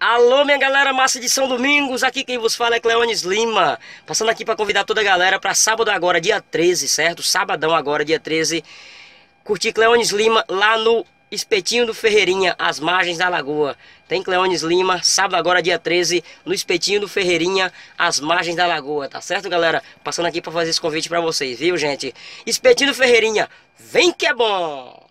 Alô, minha galera massa de São Domingos, aqui quem vos fala é Cleones Lima, passando aqui para convidar toda a galera para sábado agora, dia 13, certo? Sabadão agora, dia 13, curtir Cleones Lima lá no Espetinho do Ferreirinha, às margens da lagoa. Tem Cleones Lima, sábado agora, dia 13, no Espetinho do Ferreirinha, às margens da lagoa, tá certo, galera? Passando aqui para fazer esse convite para vocês, viu, gente? Espetinho do Ferreirinha, vem que é bom!